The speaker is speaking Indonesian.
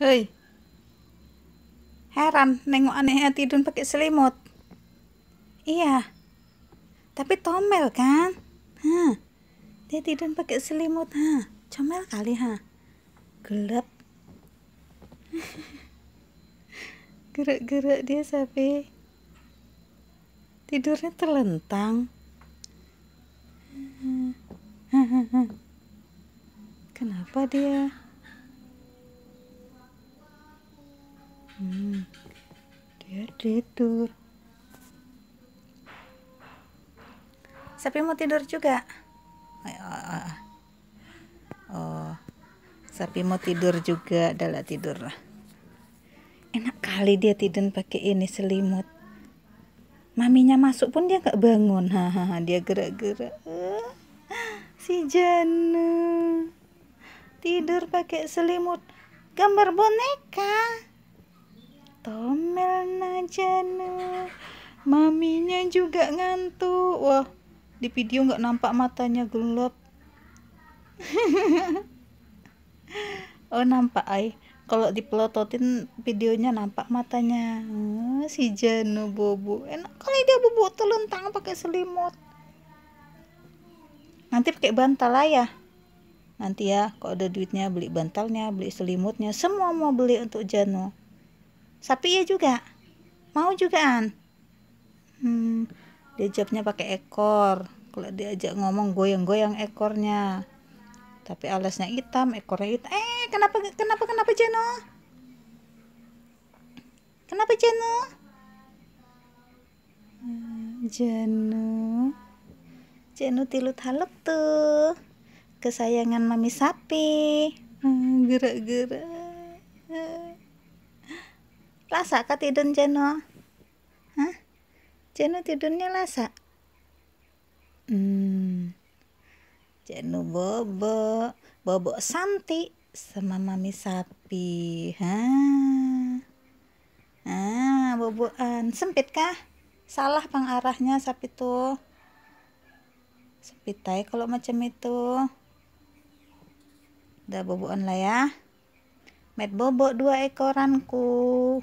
Hei. Heran nengok anehnya tidur pakai selimut. Iya. Tapi tomel kan? Hah. Dia tidur pakai selimut, ha. Comel kali, ha. Gelap. Gerak-gerak dia sapi. Tidurnya terlentang. Kenapa dia? dia tidur Sapi mau tidur juga eh, eh, eh, oh, Sapi mau tidur juga adalah tidur lah Enak kali dia tidur pakai ini selimut Maminya masuk pun dia gak bangun Hahaha dia gerak-gerak Si Janu Tidur pakai selimut Gambar boneka rencana maminya juga ngantuk wah di video nggak nampak matanya gelap oh nampak ay kalau dipelototin videonya nampak matanya oh, si Janu bobo enak kali dia bobo telentang pakai selimut nanti pakai bantal lah ya nanti ya kalau ada duitnya beli bantalnya beli selimutnya semua mau beli untuk Janu sapi ya juga mau juga an hmm, dia jawabnya pakai ekor kalau diajak ngomong goyang-goyang ekornya tapi alasnya hitam ekornya hitam eh kenapa kenapa kenapa Jeno kenapa Jeno hmm, Jeno Jeno tilut halep tuh kesayangan mami sapi hmm, gerak-gerak lasa ka tidun Jeno? Hah? Jeno tidurnya lasa? Hmm. Jeno bobo, bobo Santi sama mami sapi. Hah? Ah, boboan. Sempit kah? Salah pengarahnya sapi tuh. Sempit aja kalau macam itu. Udah boboan lah ya. Met bobo dua ekoranku.